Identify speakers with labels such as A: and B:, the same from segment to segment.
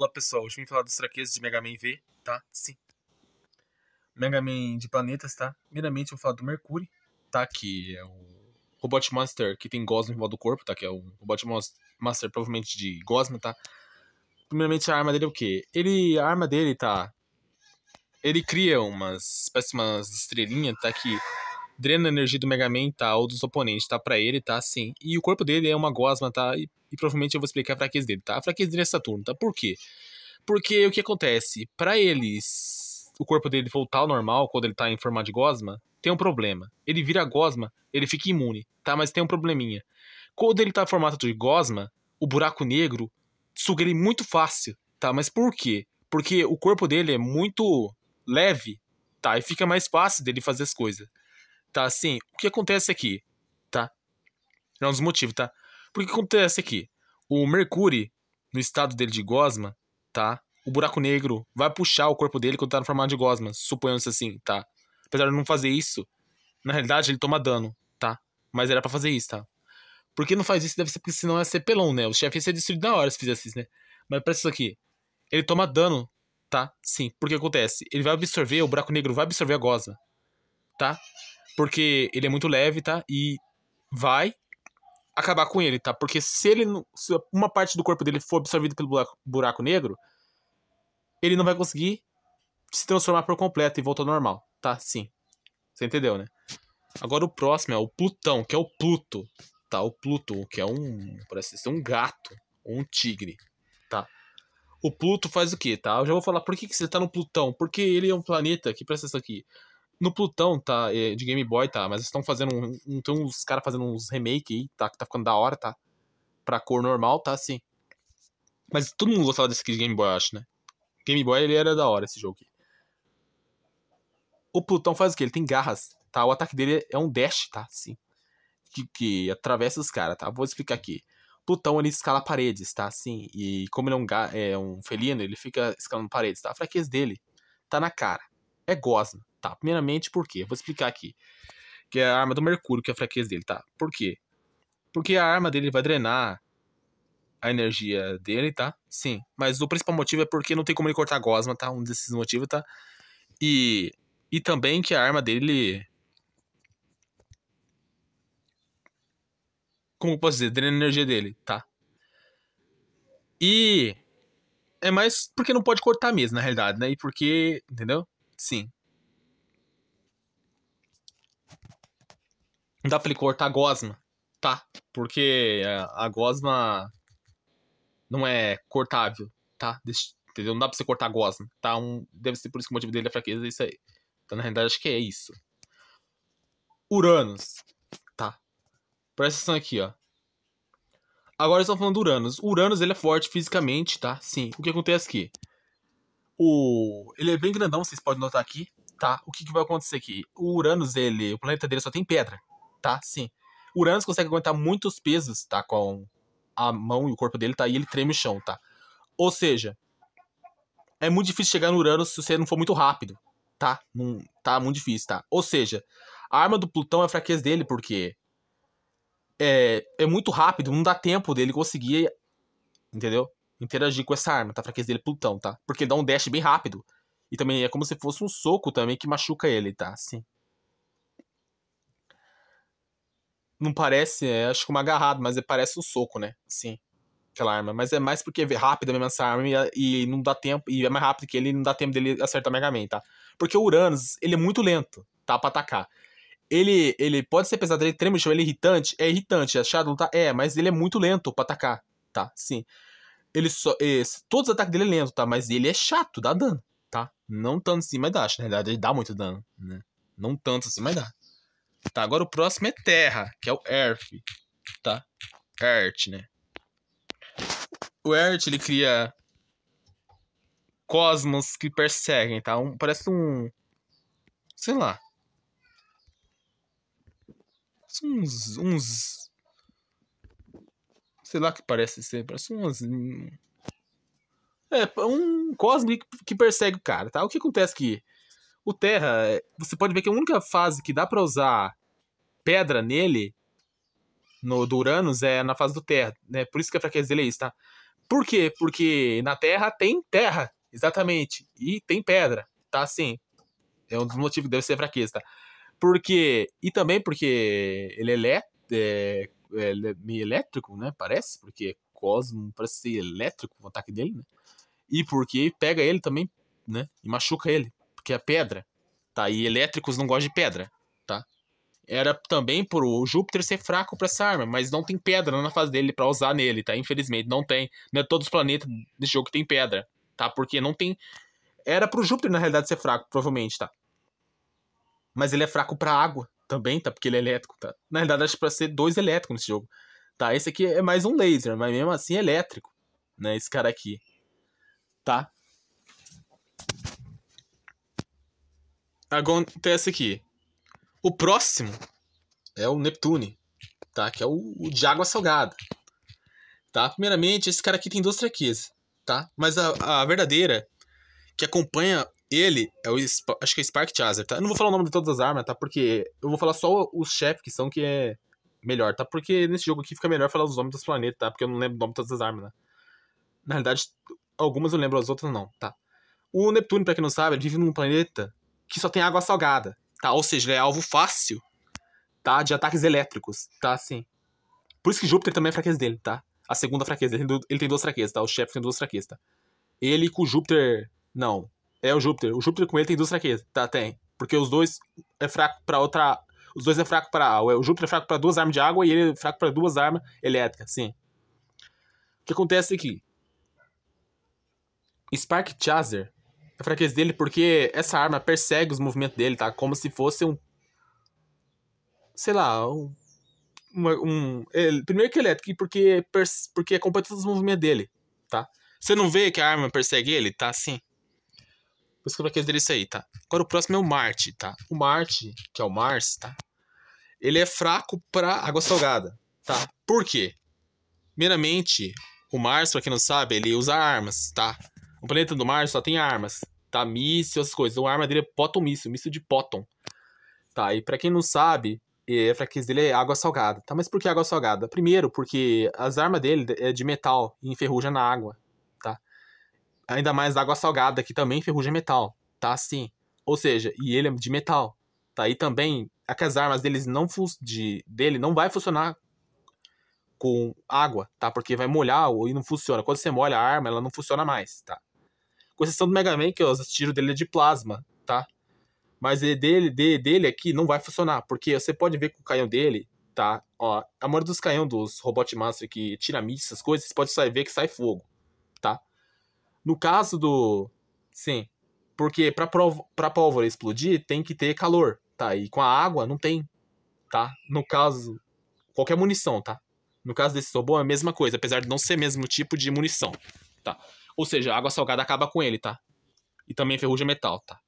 A: Olá pessoal, hoje eu vim falar das fraquezas de Mega Man V, tá? Sim. Mega Man de planetas, tá? Primeiramente eu vou falar do Mercury, tá? Que é o Robot Master que tem Gosma em volta do corpo, tá? Que é o Robot Master provavelmente de Gosma, tá? Primeiramente a arma dele é o quê? Ele, a arma dele, tá? Ele cria umas, espécies umas estrelinhas, tá? Que drena a energia do Mega Man, tá? Ou dos oponentes, tá? Pra ele, tá? Sim. E o corpo dele é uma gosma, tá? E, e provavelmente eu vou explicar a fraqueza dele, tá? A fraqueza dele é Saturno, tá? Por quê? Porque o que acontece? Para eles, o corpo dele voltar ao normal quando ele tá em formato de gosma, tem um problema. Ele vira gosma, ele fica imune, tá? Mas tem um probleminha. Quando ele tá em formato de gosma, o buraco negro suga ele muito fácil, tá? Mas por quê? Porque o corpo dele é muito leve, tá? E fica mais fácil dele fazer as coisas. Tá assim, o que acontece aqui, tá? É um dos motivos, tá? Por que acontece aqui? O Mercúrio, no estado dele de gosma, tá? O buraco negro vai puxar o corpo dele quando tá no formato de gosma, suponhamos assim, tá? Apesar de não fazer isso, na realidade ele toma dano, tá? Mas era para fazer isso, tá? Por que não faz isso? Deve ser porque senão ia ser pelão, né? O chefe ia ser destruído na hora se fizesse isso, né? Mas presta isso aqui. Ele toma dano, tá? Sim. Porque acontece? Ele vai absorver, o buraco negro vai absorver a gosma, tá? Porque ele é muito leve, tá? E vai acabar com ele, tá? Porque se ele se uma parte do corpo dele for absorvida pelo buraco, buraco negro, ele não vai conseguir se transformar por completo e voltar ao normal, tá? Sim. Você entendeu, né? Agora o próximo é o Plutão, que é o Pluto, tá? O Pluto, que é um, parece ser um gato ou um tigre, tá? O Pluto faz o quê, tá? Eu já vou falar por que, que você tá no Plutão. Porque ele é um planeta, que presta isso aqui no Plutão, tá? É, de Game Boy, tá? Mas estão fazendo um. Então os caras fazendo uns remake aí, tá? Que tá ficando da hora, tá? Pra cor normal, tá? Sim. Mas todo mundo gostava desse aqui de Game Boy, eu acho, né? Game Boy, ele era da hora esse jogo aqui. O Plutão faz o quê? Ele tem garras, tá? O ataque dele é um dash, tá? Sim. Que, que atravessa os caras, tá? Vou explicar aqui. Plutão, ele escala paredes, tá? Sim. E como ele é um, é um felino, ele fica escalando paredes, tá? A fraqueza dele tá na cara. É gosma Tá, primeiramente por quê? Eu vou explicar aqui. Que é a arma do Mercúrio, que é a fraqueza dele, tá? Por quê? Porque a arma dele vai drenar a energia dele, tá? Sim. Mas o principal motivo é porque não tem como ele cortar a gosma, tá? Um desses motivos, tá? E, e também que a arma dele. Como eu posso dizer? Drena a energia dele, tá? E. É mais porque não pode cortar mesmo, na realidade, né? E porque. Entendeu? Sim. Dá pra ele cortar a gosma? Tá. Porque é, a gosma não é cortável, tá? Entendeu? Não dá pra você cortar a gosma, tá? Um, deve ser por isso que o motivo dele é fraqueza, é isso aí. Então, na realidade, acho que é isso. Uranus. Tá. Presta atenção aqui, ó. Agora estão falando do Uranus. O Uranus, ele é forte fisicamente, tá? Sim. O que acontece aqui? O... Ele é bem grandão, vocês podem notar aqui, tá? O que, que vai acontecer aqui? O Uranus, ele... O planeta dele só tem pedra, tá? Sim. Uranus consegue aguentar muitos pesos, tá? Com a mão e o corpo dele, tá? E ele treme o chão, tá? Ou seja, é muito difícil chegar no Uranus se você não for muito rápido, tá? Não, tá muito difícil, tá? Ou seja, a arma do Plutão é a fraqueza dele, porque é, é muito rápido, não dá tempo dele conseguir, entendeu? Interagir com essa arma, tá? A fraqueza dele é Plutão, tá? Porque ele dá um dash bem rápido. E também é como se fosse um soco também que machuca ele, tá? Sim. não parece, é, acho que uma agarrada, mas é, parece um soco, né? Sim. Aquela arma. Mas é mais porque é rápida mesmo essa arma e, e, não dá tempo. E é mais rápido que ele não dá tempo dele acertar o Mega Man, tá? Porque o Uranus, ele é muito lento, tá? Pra atacar. Ele, ele pode ser pesado, ele treme o chão, ele é irritante? É irritante. É chato lutar? Tá? É, mas ele é muito lento pra atacar, tá? Sim. Ele só. Esse, é, todos os ataques dele é lento, tá? Mas ele é chato, dá dano, tá? Não tanto assim, mas dá. Na realidade, ele dá muito dano, né? Não tanto assim, mas dá tá? Agora o próximo é terra, que é o earth, tá? Earth, né? O earth, ele cria cosmos que perseguem, tá? Um, parece um... Sei lá. Uns... uns sei lá que parece ser. Parece uns É, um cosmo que persegue o cara, tá? O que acontece é que o Terra, você pode ver que a única fase que dá para usar pedra nele, no do Uranus, é na fase do Terra. Né? Por isso que a fraqueza dele é isso, tá? Por quê? Porque na Terra tem terra, exatamente. E tem pedra, tá? Assim, é um dos motivos que deve ser fraqueza, tá? Porque. E também porque ele é, é, é, é meio elétrico, né? Parece, porque Cosmo parece ser elétrico o ataque dele, né? E porque pega ele também, né? E machuca ele, porque é pedra, tá? E elétricos não gostam de pedra, tá? era também pro Júpiter ser fraco para essa arma, mas não tem pedra na fase dele para usar nele, tá? Infelizmente, não tem. Não é todos os planetas desse jogo que tem pedra, tá? Porque não tem. Era pro Júpiter, na realidade, ser fraco, provavelmente, tá? Mas ele é fraco pra água também, tá? Porque ele é elétrico, tá? Na realidade, acho pra ser dois elétricos nesse jogo, tá? Esse aqui é mais um laser, mas mesmo assim é elétrico, né? Esse cara aqui, tá? Acontece aqui o próximo é o Neptune, tá? Que é o, o de água salgada, tá? Primeiramente, esse cara aqui tem duas fraquezas, tá? Mas a, a verdadeira que acompanha ele é o acho que é Spark Chaser, tá? Eu não vou falar o nome de todas as armas, tá? Porque eu vou falar só os chefes que são que é melhor, tá? Porque nesse jogo aqui fica melhor falar os nomes dos planetas, tá? Porque eu não lembro o nome de todas as armas, né? Na realidade, algumas eu lembro, as outras não, tá? O Neptune para quem não sabe, ele vive num planeta que só tem água salgada, tá? Ou seja, ele é alvo fácil, tá? De ataques elétricos, tá? Assim. Por isso que Júpiter também é a fraqueza dele, tá? A segunda fraqueza. Ele tem, ele tem duas fraquezas, tá? O chefe tem duas fraquezas, tá? Ele com o Júpiter. Não. É o Júpiter. O Júpiter com ele tem duas fraquezas. Tá, tem. Porque os dois é fraco para outra. Os dois é fraco para. É, o Júpiter é fraco para duas armas de água e ele é fraco para duas armas elétricas, sim. O que acontece aqui? Spark Chaser a fraqueza dele, porque essa arma persegue os movimentos dele, tá? Como se fosse um. Sei lá, um. um ele, primeiro que ele é, elétrico porque, porque acompanha todos os movimentos dele, tá? Você não vê que a arma persegue ele? Tá assim. Por isso que a dele é isso aí, tá? Agora o próximo é o Marte, tá? O Marte, que é o Mars, tá? Ele é fraco pra água salgada, tá? Por quê? Primeiramente, o Mars, pra quem não sabe, ele usa armas, tá? O planeta do Mars só tem armas tá? Míssil, essas coisas. Então a arma dele é Poton míssil, míssil de potom Tá, e pra quem não sabe, a fraqueza dele é água salgada. Tá, mas por que água salgada? Primeiro, porque as armas dele é de metal e enferruja na água, tá? Ainda mais água salgada, que também enferruja metal, tá? Sim. Ou seja, e ele é de metal, tá? E também, é as armas deles não de, dele não vai funcionar com água, tá? Porque vai molhar e não funciona. Quando você molha a arma, ela não funciona mais, tá? Com exceção do Mega Man, que ó, o tiro dele é de plasma, tá? Mas dele, dele, dele aqui não vai funcionar, porque você pode ver que o canhão dele, tá? Ó, a maioria dos canhões dos Robot Master que tira mísseis, essas coisas, você pode ver que sai fogo, tá? No caso do... Sim, porque pra, pra pólvora explodir tem que ter calor, tá? E com a água não tem, tá? No caso, qualquer munição, tá? No caso desse robô é a mesma coisa, apesar de não ser mesmo tipo de munição, tá? Ou seja, a água salgada acaba com ele, tá? E também ferrugem é metal, tá?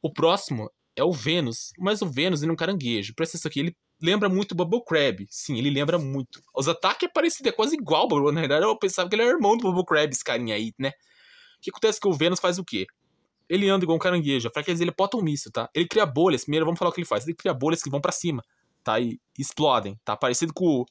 A: O próximo é o Vênus, mas o Vênus ele é um caranguejo. Presta atenção aqui, ele lembra muito o Bubble Crab. Sim, ele lembra muito. Os ataques é parecido, é quase igual, na verdade eu pensava que ele era irmão do Bubble Crab, esse carinha aí, né? O que acontece é que o Vênus faz o quê? Ele anda igual um caranguejo, a fraqueza dele é bota um míssil, tá? Ele cria bolhas, primeiro vamos falar o que ele faz. Ele cria bolhas que vão para cima, tá? E explodem, tá? Parecido com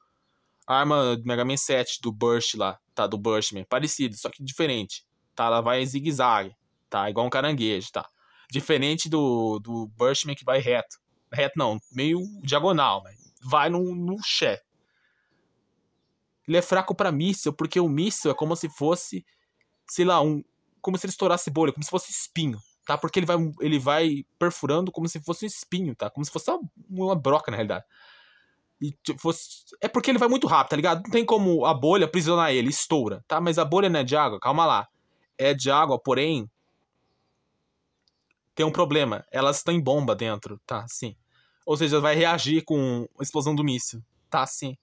A: a arma do Mega Man 7 do Burst lá, tá? Do Burstman. Parecido, só que diferente. Tá? Ela vai em zigue-zague, tá? Igual um caranguejo, tá? Diferente do, do Burstman que vai reto. Reto não, meio diagonal, né? Vai no, no chefe. Ele é fraco para míssil, porque o míssil é como se fosse, sei lá, um. Como se ele estourasse bolha, como se fosse espinho tá? Porque ele vai, ele vai perfurando como se fosse um espinho, tá? Como se fosse uma, uma broca, na realidade e fosse. É porque ele vai muito rápido, tá ligado? Não tem como a bolha aprisionar ele, estoura, tá? Mas a bolha não é de água, calma lá. É de água, porém. Tem um problema. Elas estão em bomba dentro, tá? Sim. Ou seja, vai reagir com a explosão do míssil, tá? Sim.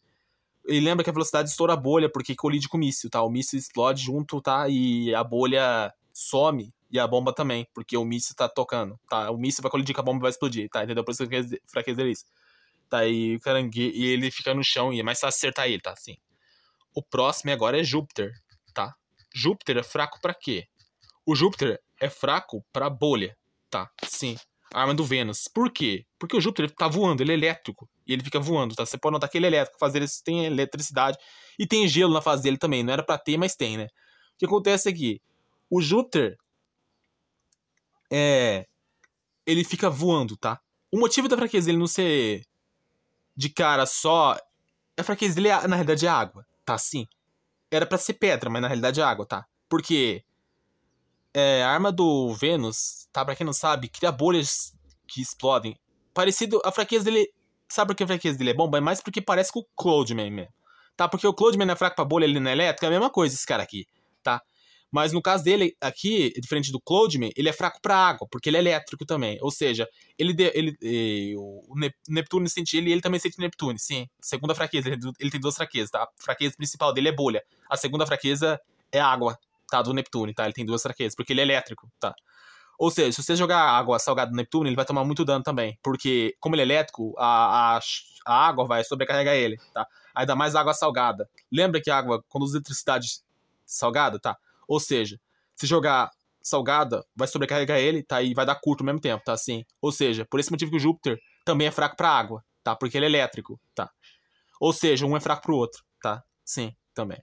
A: E lembra que a velocidade estoura a bolha porque colide com o míssil, tá? O míssil explode junto, tá? E a bolha some e a bomba também, porque o míssil tá tocando, tá? O míssil vai colidir com a bomba e vai explodir, tá? Entendeu? Por isso que eu fraquezer isso. Tá aí o caranguejo. E ele fica no chão e é mais fácil acertar ele, tá? Assim. O próximo agora é Júpiter, tá? Júpiter é fraco para quê? O Júpiter é fraco para bolha, tá? Sim. A arma do Vênus. Por quê? Porque o Júpiter tá voando, ele é elétrico. E ele fica voando, tá? Você pode notar que ele é elétrico, fazer dele tem eletricidade. E tem gelo na fase dele também. Não era para ter, mas tem, né? O que acontece aqui? O Júpiter. É. Ele fica voando, tá? O motivo da fraqueza dele não ser de cara só. É é a fraqueza dele, é, na realidade, é água, tá? Sim. Era para ser pedra, mas na realidade é água, tá? Porque é, a arma do Vênus, tá? Pra quem não sabe, cria bolhas que explodem. Parecido. A fraqueza dele. Sabe por que a fraqueza dele é bomba? É mais porque parece com o Cloudman mesmo. Tá? Porque o Cloudman é fraco pra bolha, ele não é elétrico, é a mesma coisa esse cara aqui. Mas no caso dele, aqui, diferente do Cloudman, ele é fraco para água, porque ele é elétrico também. Ou seja, ele, de, ele, o Neptune sente ele e ele também sente Neptune, sim. Segunda fraqueza, ele tem duas fraquezas, tá? A fraqueza principal dele é bolha. A segunda fraqueza é água, tá? Do Neptune, tá? Ele tem duas fraquezas, porque ele é elétrico, tá? Ou seja, se você jogar água salgada no Neptune, ele vai tomar muito dano também. Porque, como ele é elétrico, a, a, a água vai sobrecarregar ele, tá? Ainda mais água salgada. Lembra que a água conduz eletricidade salgada, tá? Ou seja, se jogar salgada, vai sobrecarregar ele, tá? E vai dar curto ao mesmo tempo, tá? Assim. Ou seja, por esse motivo que o Júpiter também é fraco pra água, tá? Porque ele é elétrico, tá? Ou seja, um é fraco pro outro, tá? Sim, também.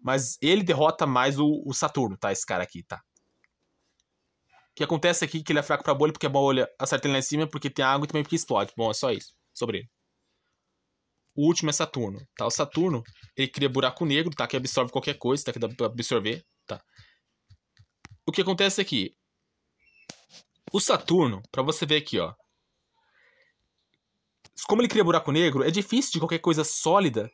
A: Mas ele derrota mais o, o Saturno, tá? Esse cara aqui, tá? O que acontece aqui é que ele é fraco pra bolha, porque a bolha acerta ele lá em cima, porque tem água e também porque explode. Bom, é só isso. Sobre ele. O último é Saturno, tá? O Saturno, ele cria buraco negro, tá? Que absorve qualquer coisa, tá? Que dá pra absorver, Tá. O que acontece aqui? O Saturno, para você ver aqui, ó. Como ele cria buraco negro, é difícil de qualquer coisa sólida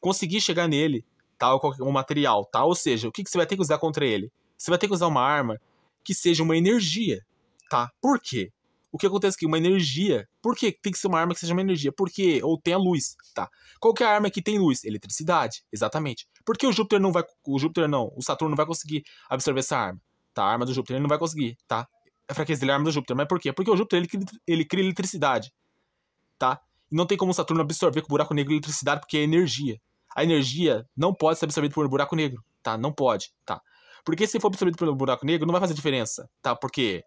A: conseguir chegar nele, tal, tá, um material, tal. Tá? Ou seja, o que, que você vai ter que usar contra ele? Você vai ter que usar uma arma que seja uma energia, tá? Por quê? O que acontece aqui? É uma energia. Por que tem que ser uma arma que seja uma energia? Porque ou tem a luz, tá? Qual é a arma que tem luz? Eletricidade, exatamente. Por que o Júpiter não vai o Júpiter não, o Saturno não vai conseguir absorver essa arma? Tá, a arma do Júpiter ele não vai conseguir, tá? A fraqueza dele é a arma do Júpiter, mas por quê? Porque o Júpiter ele, cria, ele cria eletricidade, tá? E não tem como o Saturno absorver com o buraco negro eletricidade porque é energia. A energia não pode ser absorvida por um buraco negro, tá? Não pode, tá? Porque se for absorvido pelo buraco negro, não vai fazer diferença, tá? Porque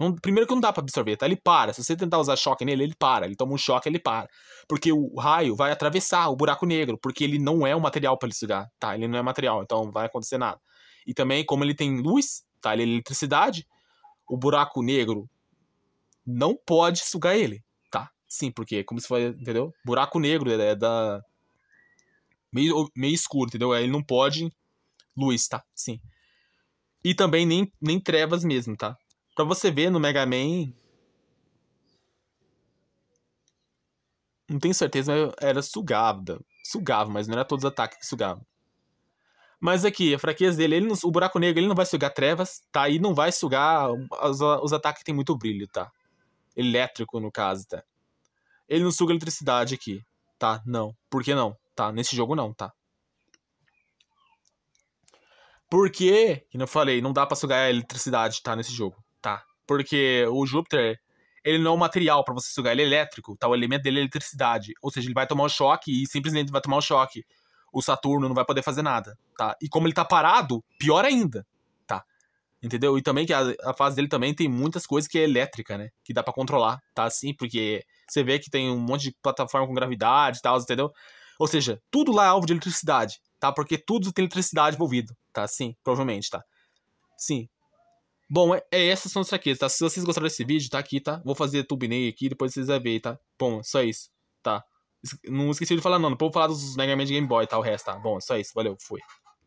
A: não, primeiro que não dá para absorver, tá? Ele para. Se você tentar usar choque nele, ele para. Ele toma um choque, ele para. Porque o raio vai atravessar o buraco negro, porque ele não é um material para ele sugar, tá? Ele não é material, então não vai acontecer nada. E também, como ele tem luz, tá? Ele é eletricidade, o buraco negro não pode sugar ele, tá? Sim, porque, é como se fosse, entendeu? Buraco negro é da. Meio, meio escuro, entendeu? Ele não pode luz, tá? Sim. E também nem, nem trevas mesmo, tá? Pra você ver no Mega Man. Não tenho certeza, mas era sugada. Sugava, mas não era todos os ataques que sugavam. Mas aqui, a fraqueza dele, ele não, o buraco negro ele não vai sugar trevas, tá? E não vai sugar os, os ataques que tem muito brilho, tá? Elétrico, no caso, tá? Ele não suga eletricidade aqui, tá? Não. Por que não? Tá? Nesse jogo não, tá? Porque, que eu falei, não dá pra sugar a eletricidade, tá? Nesse jogo. Porque o Júpiter, ele não é um material para você sugar, ele é elétrico, tá? O elemento dele é eletricidade. Ou seja, ele vai tomar um choque e simplesmente vai tomar um choque. O Saturno não vai poder fazer nada, tá? E como ele tá parado, pior ainda, tá? Entendeu? E também que a, a fase dele também tem muitas coisas que é elétrica, né? Que dá para controlar, tá? Assim, porque você vê que tem um monte de plataforma com gravidade e tal, entendeu? Ou seja, tudo lá é alvo de eletricidade, tá? Porque tudo tem eletricidade envolvido, tá? Sim, provavelmente, tá? Sim, Bom, é, é, essas são as fraquezas, tá? Se vocês gostaram desse vídeo, tá aqui, tá? Vou fazer thumbnail aqui, depois vocês vão ver, tá? Bom, só isso, tá? Não esqueci de falar, não. Não vou falar dos Mega Man de Game Boy, tá? O resto, tá? Bom, só isso. Valeu, fui.